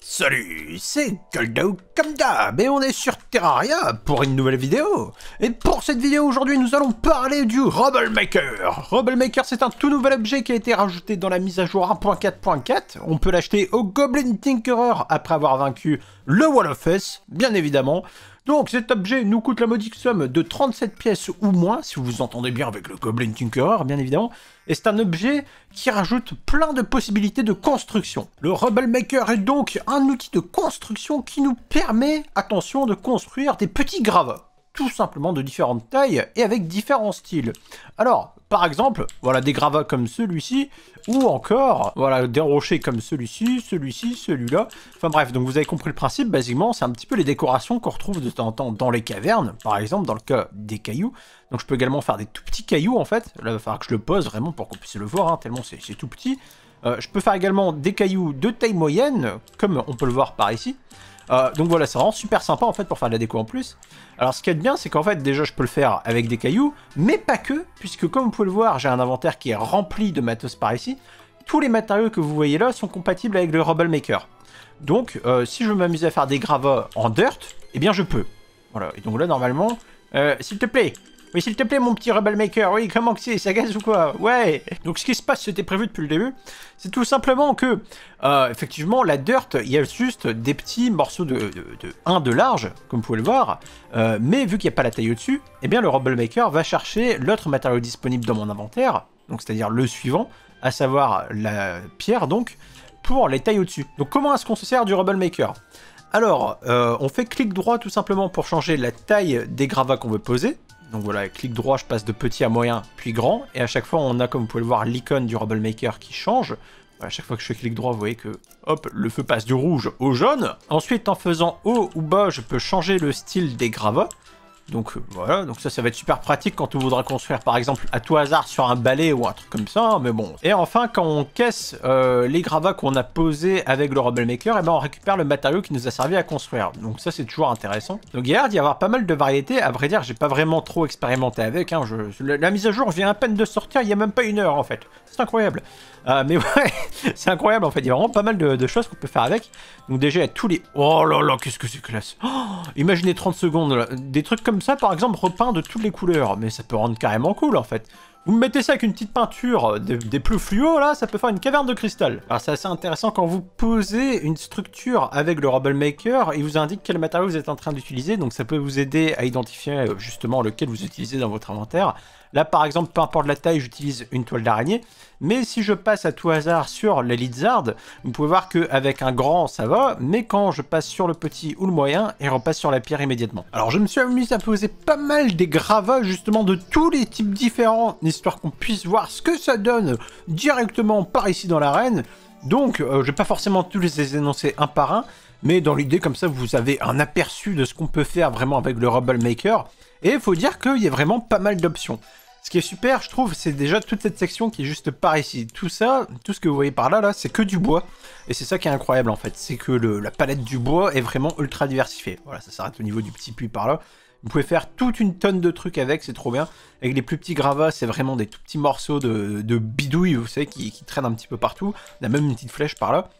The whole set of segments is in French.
Salut, c'est Goldao comme d'hab et on est sur Terraria pour une nouvelle vidéo. Et pour cette vidéo aujourd'hui, nous allons parler du Rubble Maker. Rubble Maker, c'est un tout nouvel objet qui a été rajouté dans la mise à jour 1.4.4. On peut l'acheter au Goblin Tinkerer après avoir vaincu le Wall of Fest, bien évidemment. Donc cet objet nous coûte la modique somme de 37 pièces ou moins, si vous vous entendez bien avec le Goblin Tinkerer, bien évidemment, et c'est un objet qui rajoute plein de possibilités de construction. Le Rebel Maker est donc un outil de construction qui nous permet, attention, de construire des petits graves tout simplement de différentes tailles et avec différents styles. Alors, par exemple, voilà des gravats comme celui-ci, ou encore voilà des rochers comme celui-ci, celui-ci, celui-là. Enfin bref, donc vous avez compris le principe, basiquement, c'est un petit peu les décorations qu'on retrouve de temps en temps dans les cavernes, par exemple dans le cas des cailloux. Donc je peux également faire des tout petits cailloux en fait, là il va falloir que je le pose vraiment pour qu'on puisse le voir, hein, tellement c'est tout petit. Euh, je peux faire également des cailloux de taille moyenne, comme on peut le voir par ici. Euh, donc voilà, c'est vraiment super sympa en fait pour faire de la déco en plus. Alors ce qui est bien, c'est qu'en fait déjà je peux le faire avec des cailloux, mais pas que, puisque comme vous pouvez le voir, j'ai un inventaire qui est rempli de matos par ici. Tous les matériaux que vous voyez là sont compatibles avec le Rubble Maker. Donc euh, si je veux m'amuser à faire des gravats en dirt, eh bien je peux. Voilà, et donc là normalement, euh, s'il te plaît, oui, s'il te plaît, mon petit Rebel Maker, oui, comment que c'est, ça gaz ou quoi Ouais Donc, ce qui se passe, c'était prévu depuis le début, c'est tout simplement que, euh, effectivement, la dirt, il y a juste des petits morceaux de, 1 de large, comme vous pouvez le voir, euh, mais vu qu'il n'y a pas la taille au-dessus, eh bien, le Rubble Maker va chercher l'autre matériau disponible dans mon inventaire, donc c'est-à-dire le suivant, à savoir la pierre, donc, pour les tailles au-dessus. Donc, comment est-ce qu'on se sert du Rebel Maker alors, euh, on fait clic droit tout simplement pour changer la taille des gravats qu'on veut poser. Donc voilà, clic droit, je passe de petit à moyen, puis grand. Et à chaque fois, on a, comme vous pouvez le voir, l'icône du Rubble Maker qui change. À chaque fois que je fais clic droit, vous voyez que, hop, le feu passe du rouge au jaune. Ensuite, en faisant haut ou bas, je peux changer le style des gravats. Donc euh, voilà, donc ça, ça va être super pratique quand on voudra construire par exemple à tout hasard sur un balai ou un truc comme ça, mais bon. Et enfin, quand on casse euh, les gravats qu'on a posés avec le Rubble Maker, et eh ben on récupère le matériau qui nous a servi à construire. Donc ça, c'est toujours intéressant. Donc il y a l'air d'y avoir pas mal de variétés. À vrai dire, j'ai pas vraiment trop expérimenté avec. Hein. la, mise à jour vient à peine de sortir, il y a même pas une heure en fait. C'est incroyable. Euh, mais ouais, c'est incroyable en fait. Il y a vraiment pas mal de, choses qu'on peut faire avec. Donc déjà, tous les... Oh là là, qu'est-ce que c'est classe oh, Imaginez 30 secondes, des trucs comme comme ça, par exemple, repeint de toutes les couleurs. Mais ça peut rendre carrément cool, en fait. Vous mettez ça avec une petite peinture euh, des, des plus fluo, là, ça peut faire une caverne de cristal. Alors c'est assez intéressant quand vous posez une structure avec le Rubble Maker, il vous indique quel matériau vous êtes en train d'utiliser, donc ça peut vous aider à identifier euh, justement lequel vous utilisez dans votre inventaire. Là, par exemple, peu importe la taille, j'utilise une toile d'araignée. Mais si je passe à tout hasard sur les lizards, vous pouvez voir qu'avec un grand, ça va. Mais quand je passe sur le petit ou le moyen, et repasse sur la pierre immédiatement. Alors, je me suis amusé à poser pas mal des gravats, justement, de tous les types différents, histoire qu'on puisse voir ce que ça donne directement par ici dans l'arène. Donc, euh, je vais pas forcément tous les énoncer un par un, mais dans l'idée comme ça vous avez un aperçu de ce qu'on peut faire vraiment avec le Rubble Maker, et il faut dire qu'il y a vraiment pas mal d'options. Ce qui est super, je trouve, c'est déjà toute cette section qui est juste par ici. Tout ça, tout ce que vous voyez par là, là, c'est que du bois. Et c'est ça qui est incroyable, en fait. C'est que la palette du bois est vraiment ultra diversifiée. Voilà, ça s'arrête au niveau du petit puits par là. Vous pouvez faire toute une tonne de trucs avec, c'est trop bien. Avec les plus petits gravats, c'est vraiment des tout petits morceaux de, bidouille, vous savez, qui, qui, traînent un petit peu partout. On a même une petite flèche par là.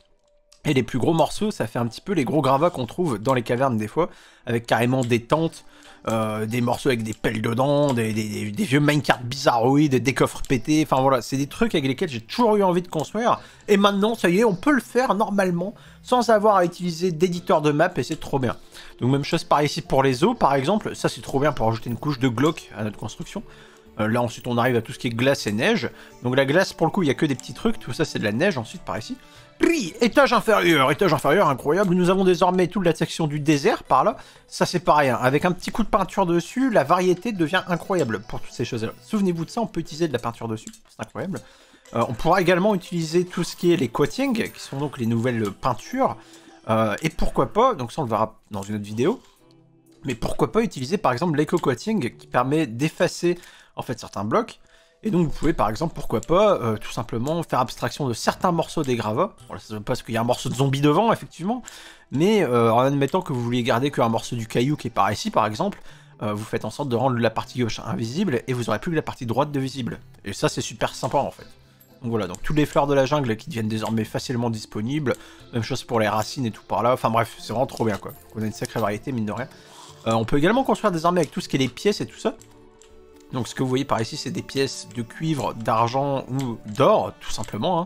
Et les plus gros morceaux, ça fait un petit peu les gros gravats qu'on trouve dans les cavernes des fois, avec carrément des tentes, euh, des morceaux avec des pelles dedans, des, des, vieux minecarts bizarroïdes, des coffres pétés, enfin voilà, c'est des trucs avec lesquels j'ai toujours eu envie de construire, et maintenant, ça y est, on peut le faire normalement, sans avoir à utiliser d'éditeur de map, et c'est trop bien. Donc même chose par ici pour les eaux, par exemple, ça c'est trop bien pour ajouter une couche de glock à notre construction. Euh, là ensuite on arrive à tout ce qui est glace et neige. Donc la glace pour le coup il n'y a que des petits trucs, tout ça c'est de la neige ensuite par ici. Oui, étage inférieur, étage inférieur incroyable. Nous avons désormais toute la section du désert par là. Ça, c'est pas rien. Avec un petit coup de peinture dessus, la variété devient incroyable pour toutes ces choses-là. Souvenez-vous de ça, on peut utiliser de la peinture dessus. C'est incroyable. Euh, on pourra également utiliser tout ce qui est les coatings, qui sont donc les nouvelles peintures. Euh, et pourquoi pas, donc ça on le verra dans une autre vidéo, mais pourquoi pas utiliser par exemple l'éco-coating qui permet d'effacer en fait certains blocs et donc vous pouvez par exemple, pourquoi pas, euh, tout simplement faire abstraction de certains morceaux des gravats. Bon, là, pas parce qu'il y a un morceau de zombie devant, effectivement. Mais euh, en admettant que vous vouliez garder qu'un morceau du caillou qui est par ici, par exemple, euh, vous faites en sorte de rendre la partie gauche invisible et vous aurez plus que la partie droite de visible. Et ça c'est super sympa en fait. Donc voilà, donc toutes les fleurs de la jungle qui deviennent désormais facilement disponibles. Même chose pour les racines et tout par là. Enfin bref, c'est vraiment trop bien quoi. On a une sacrée variété mine de rien. on peut également construire désormais avec tout ce qui est les pièces et tout ça. Donc ce que vous voyez par ici, c'est des pièces de cuivre, d'argent ou d'or, tout simplement. Hein.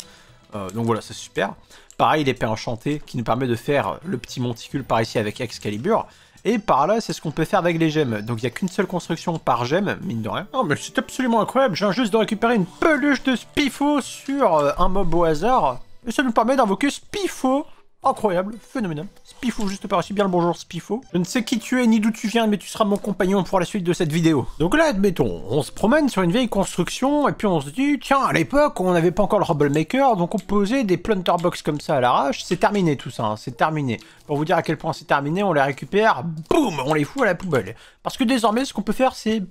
Euh, donc voilà, c'est super. Pareil, l'épée enchantée qui nous permet de faire le petit monticule par ici avec Excalibur. Et par là, c'est ce qu'on peut faire avec les gemmes. Donc il n'y a qu'une seule construction par gemme, mine de rien. Non mais c'est absolument incroyable, j'ai juste de récupérer une peluche de Spifo sur euh, un mob au hasard. Et ça nous permet d'invoquer Spifo Incroyable, phénoménal. Spifo, juste par ici, bien le bonjour Spifo. Je ne sais qui tu es ni d'où tu viens, mais tu seras mon compagnon pour la suite de cette vidéo. Donc là, admettons, on se promène sur une vieille construction, et puis on se dit, tiens, à l'époque, on n'avait pas encore le Rubble Maker, donc on posait des Planter Box comme ça à l'arrache. C'est terminé tout ça, hein, c'est terminé. Pour vous dire à quel point c'est terminé, on les récupère, boum, on les fout à la poubelle. Parce que désormais, ce qu'on peut faire, c'est,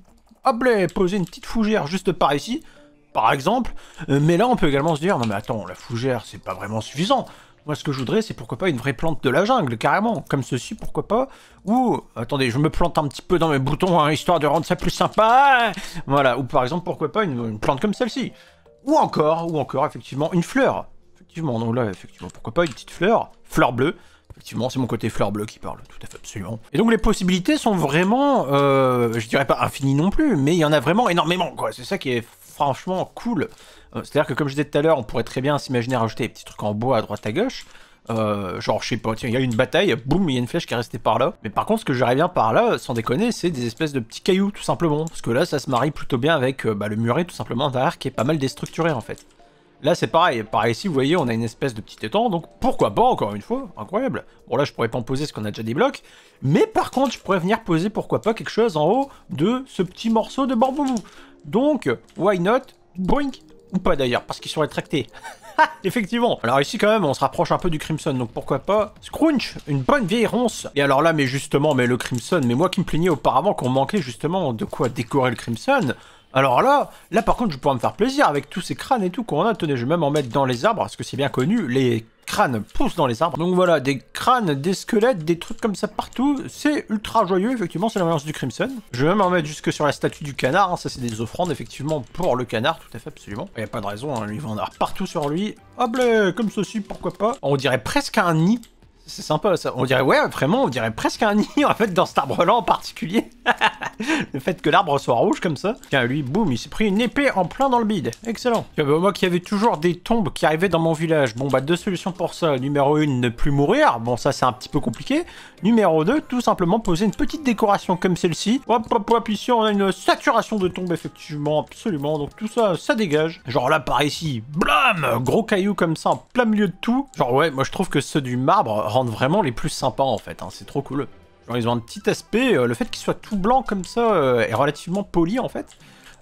hop là, poser une petite fougère juste par ici, par exemple. Euh, mais là, on peut également se dire, non mais attends, la fougère, c'est pas vraiment suffisant moi, ce que je voudrais, c'est pourquoi pas une vraie plante de la jungle, carrément, comme ceci, pourquoi pas. Ou, attendez, je me plante un petit peu dans mes boutons, hein, histoire de rendre ça plus sympa. Hein. Voilà, ou par exemple, pourquoi pas une, plante comme celle-ci. Ou encore, ou encore, effectivement, une fleur. Effectivement, donc là, effectivement, pourquoi pas une petite fleur, fleur bleue. Effectivement, c'est mon côté fleur bleue qui parle, tout à fait, absolument. Et donc les possibilités sont vraiment, euh, je dirais pas infinies non plus, mais il y en a vraiment énormément, quoi. C'est ça qui est franchement cool. Euh, c'est-à-dire que comme je disais tout à l'heure, on pourrait très bien s'imaginer rajouter des petits trucs en bois à droite à gauche. Euh, genre, je sais pas, tiens, il y a une bataille, boum, il y a une flèche qui est restée par là. Mais par contre, ce que j'arrive bien par là, sans déconner, c'est des espèces de petits cailloux, tout simplement. Parce que là, ça se marie plutôt bien avec euh, bah, le muret, tout simplement, derrière, qui est pas mal déstructuré, en fait. Là, c'est pareil. pareil ici, vous voyez, on a une espèce de petit étang, donc pourquoi pas, encore une fois, incroyable. Bon, là, je pourrais pas en poser, parce qu'on a déjà des blocs. Mais par contre, je pourrais venir poser, pourquoi pas, quelque chose en haut de ce petit morceau de bambou. Donc, why not Boink Ou pas d'ailleurs, parce qu'ils sont rétractés. Effectivement. Alors ici quand même, on se rapproche un peu du Crimson, donc pourquoi pas Scrunch, une bonne vieille ronce. Et alors là, mais justement, mais le Crimson, mais moi qui me plaignais auparavant qu'on manquait justement de quoi décorer le Crimson, alors là, là par contre, je pourrais me faire plaisir avec tous ces crânes et tout qu'on a. Tenez, je vais même en mettre dans les arbres, parce que c'est bien connu, les crânes poussent dans les arbres. Donc voilà, des crânes, des squelettes, des trucs comme ça partout. C'est ultra joyeux, effectivement, c'est la du Crimson. Je vais même en mettre jusque sur la statue du canard. Hein. Ça, c'est des offrandes, effectivement, pour le canard, tout à fait, absolument. Il n'y a pas de raison, hein, lui, il va en avoir partout sur lui. Hop là, comme ceci, pourquoi pas. On dirait presque un nid c'est sympa ça. On dirait, ouais, vraiment, on dirait presque un nid en fait dans cet arbre-là en particulier. le fait que l'arbre soit rouge comme ça. Tiens, lui, boum, il s'est pris une épée en plein dans le bide. Excellent. Tiens, moi qui avais toujours des tombes qui arrivaient dans mon village. Bon, bah, deux solutions pour ça. Numéro une, ne plus mourir. Bon, ça, c'est un petit peu compliqué. Numéro 2, tout simplement poser une petite décoration comme celle-ci. Hop, hop, hop, ici, on a une saturation de tombes, effectivement, absolument. Donc, tout ça, ça dégage. Genre là, par ici, blam Gros caillou comme ça, en plein milieu de tout. Genre, ouais, moi, je trouve que ceux du marbre rendent vraiment les plus sympas en fait, hein. c'est trop cool. Genre, ils ont un petit aspect, euh, le fait qu'ils soient tout blancs comme ça et euh, relativement poli en fait,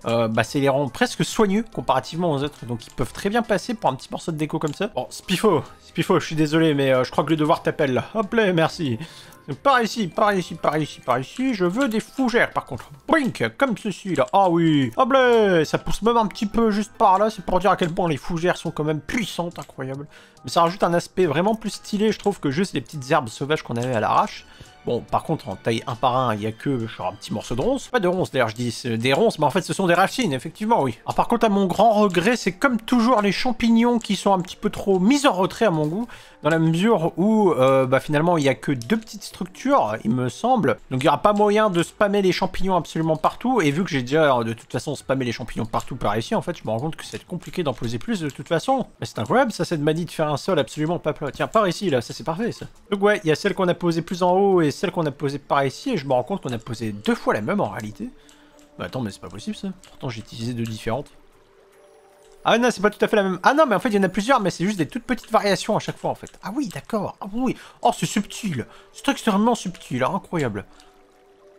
euh, bah, c'est les rend presque soigneux comparativement aux autres, donc ils peuvent très bien passer pour un petit morceau de déco comme ça. Bon, Spifo, Spifo, je suis désolé, mais je crois que le devoir t'appelle Hop là, merci. Par ici, par ici, par ici, par ici. Je veux des fougères, par contre. Brink, comme ceci, là. Ah oui. Ah là, ça pousse même un petit peu juste par là. C'est pour dire à quel point les fougères sont quand même puissantes, incroyable. Mais ça rajoute un aspect vraiment plus stylé, je trouve, que juste les petites herbes sauvages qu'on avait à l'arrache. Bon, par contre, en taille un par un, il y a que genre, un petit morceau de ronce, Pas de ronces d'ailleurs, je dis des ronces, mais en fait, ce sont des racines, effectivement, oui. Alors, par contre, à mon grand regret, c'est comme toujours les champignons qui sont un petit peu trop mis en retrait à mon goût, dans la mesure où euh, bah, finalement, il n'y a que deux petites structures, il me semble. Donc, il n'y aura pas moyen de spammer les champignons absolument partout. Et vu que j'ai déjà, de toute façon, spammé les champignons partout par ici, en fait, je me rends compte que c'est compliqué d'en poser plus de toute façon. Mais c'est incroyable, ça, cette manie de faire un sol absolument pas plat. Tiens, par ici, là, ça c'est parfait, ça. Donc, ouais, il y a celle qu'on a posée plus en haut et celle qu'on a posé par ici, et je me rends compte qu'on a posé deux fois la même en réalité. Bah attends, mais c'est pas possible ça. Pourtant j'ai utilisé deux différentes. Ah non, c'est pas tout à fait la même. Ah non, mais en fait, il y en a plusieurs, mais c'est juste des toutes petites variations à chaque fois, en fait. Ah oui, d'accord. Ah oui. Oh, c'est subtil. C'est extrêmement subtil, hein, incroyable.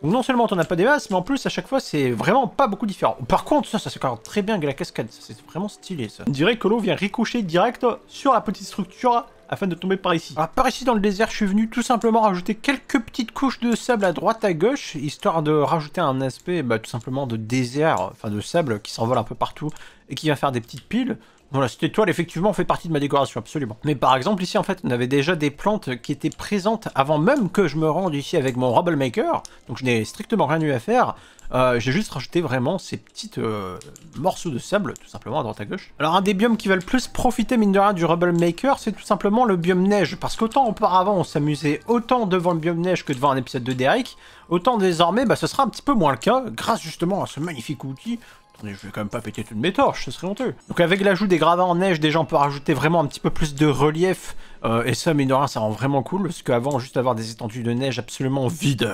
non seulement on n'a pas des masses, mais en plus, à chaque fois, c'est vraiment pas beaucoup différent. Par contre, ça, ça se quand très bien avec la cascade. C'est vraiment stylé, ça. On dirait que l'eau vient ricocher direct sur la petite structure afin de tomber par ici. Ah, par ici dans le désert, je suis venu tout simplement rajouter quelques petites couches de sable à droite à gauche, histoire de rajouter un aspect bah, tout simplement de désert, enfin de sable qui s'envole un peu partout et qui vient faire des petites piles. Voilà, cette étoile, effectivement, fait partie de ma décoration, absolument. Mais par exemple, ici, en fait, on avait déjà des plantes qui étaient présentes avant même que je me rende ici avec mon Rubble Maker. Donc, je n'ai strictement rien eu à faire. Euh, J'ai juste rajouté vraiment ces petites euh, morceaux de sable, tout simplement, à droite à gauche. Alors, un des biomes qui va le plus profiter, mine de rien, du Rubble Maker, c'est tout simplement le biome neige. Parce qu'autant auparavant, on s'amusait autant devant le biome neige que devant un épisode de Derek, autant désormais, bah, ce sera un petit peu moins le cas, grâce justement à ce magnifique outil je vais quand même pas péter toutes mes torches, ce serait honteux. Donc avec l'ajout des gravats en neige, déjà on peut rajouter vraiment un petit peu plus de relief. Euh, et ça, mine de rien, ça rend vraiment cool, parce qu'avant, juste avoir des étendues de neige absolument vides.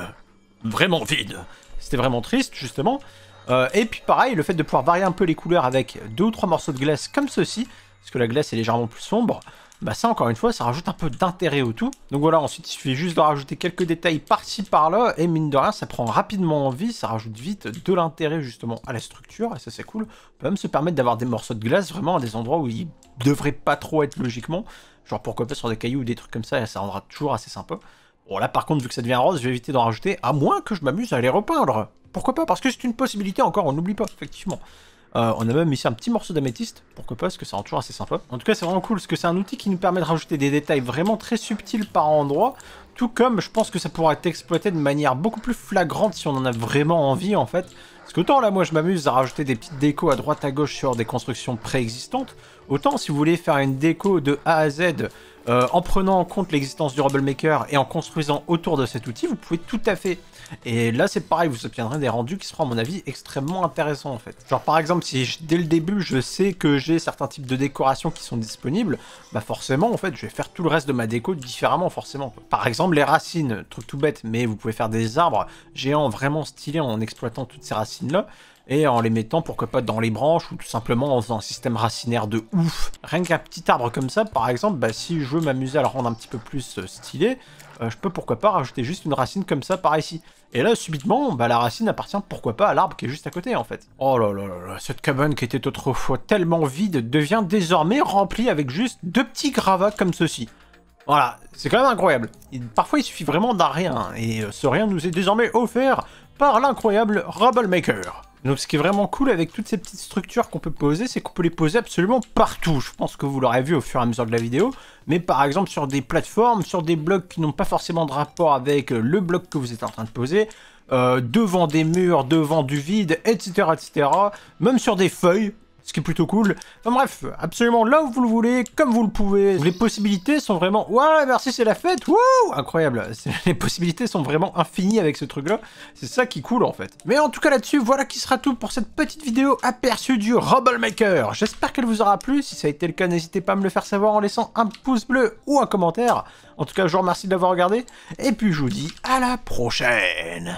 Vraiment vides. C'était vraiment triste, justement. Euh, et puis pareil, le fait de pouvoir varier un peu les couleurs avec deux ou trois morceaux de glace comme ceci, parce que la glace est légèrement plus sombre, bah ça encore une fois, ça rajoute un peu d'intérêt au tout. Donc voilà, ensuite il suffit juste de rajouter quelques détails par-ci par-là, et mine de rien, ça prend rapidement envie, ça rajoute vite de l'intérêt justement à la structure, et ça c'est cool. On peut même se permettre d'avoir des morceaux de glace vraiment à des endroits où ils devraient pas trop être logiquement, genre pourquoi pas sur des cailloux ou des trucs comme ça, et ça rendra toujours assez sympa. Bon là par contre vu que ça devient rose, je vais éviter d'en rajouter, à moins que je m'amuse à les repeindre. Pourquoi pas Parce que c'est une possibilité encore, on n'oublie pas, effectivement. Euh, on a même ici un petit morceau d'améthyste, pourquoi pas, parce que ça rend toujours assez sympa. En tout cas c'est vraiment cool, parce que c'est un outil qui nous permet de rajouter des détails vraiment très subtils par endroit, tout comme je pense que ça pourra être exploité de manière beaucoup plus flagrante si on en a vraiment envie en fait. Parce que autant là moi je m'amuse à rajouter des petites décos à droite à gauche sur des constructions préexistantes, autant si vous voulez faire une déco de A à Z euh, en prenant en compte l'existence du Rubble Maker et en construisant autour de cet outil, vous pouvez tout à fait. Et là, c'est pareil, vous obtiendrez des rendus qui seront, à mon avis, extrêmement intéressants en fait. Genre, par exemple, si dès le début, je sais que j'ai certains types de décorations qui sont disponibles, bah forcément, en fait, je vais faire tout le reste de ma déco différemment, forcément. Par exemple, les racines, truc tout bête, mais vous pouvez faire des arbres géants vraiment stylés en exploitant toutes ces racines-là et en les mettant pourquoi pas dans les branches ou tout simplement en un système racinaire de ouf. Rien qu'un petit arbre comme ça, par exemple, bah, si je veux m'amuser à le rendre un petit peu plus euh, stylé, euh, je peux pourquoi pas rajouter juste une racine comme ça par ici. Et là, subitement, bah, la racine appartient pourquoi pas à l'arbre qui est juste à côté, en fait. Oh là là là là, cette cabane qui était autrefois tellement vide devient désormais remplie avec juste deux petits gravats comme ceci. Voilà, c'est quand même incroyable. parfois, il suffit vraiment d'un rien, hein, et euh, ce rien nous est désormais offert par l'incroyable Rubble Maker. Donc ce qui est vraiment cool avec toutes ces petites structures qu'on peut poser, c'est qu'on peut les poser absolument partout. Je pense que vous l'aurez vu au fur et à mesure de la vidéo. Mais par exemple sur des plateformes, sur des blocs qui n'ont pas forcément de rapport avec euh, le bloc que vous êtes en train de poser, euh, devant des murs, devant du vide, etc. etc. Même sur des feuilles, ce qui est plutôt cool. Enfin bref, absolument là où vous le voulez, comme vous le pouvez. Les possibilités sont vraiment... Ouais, merci, c'est la fête Wouh Incroyable Les possibilités sont vraiment infinies avec ce truc-là. C'est ça qui coule cool, en fait. Mais en tout cas, là-dessus, voilà qui sera tout pour cette petite vidéo aperçue du Rubble Maker. J'espère qu'elle vous aura plu. Si ça a été le cas, n'hésitez pas à me le faire savoir en laissant un pouce bleu ou un commentaire. En tout cas, je vous remercie de l'avoir regardé. Et puis, je vous dis à la prochaine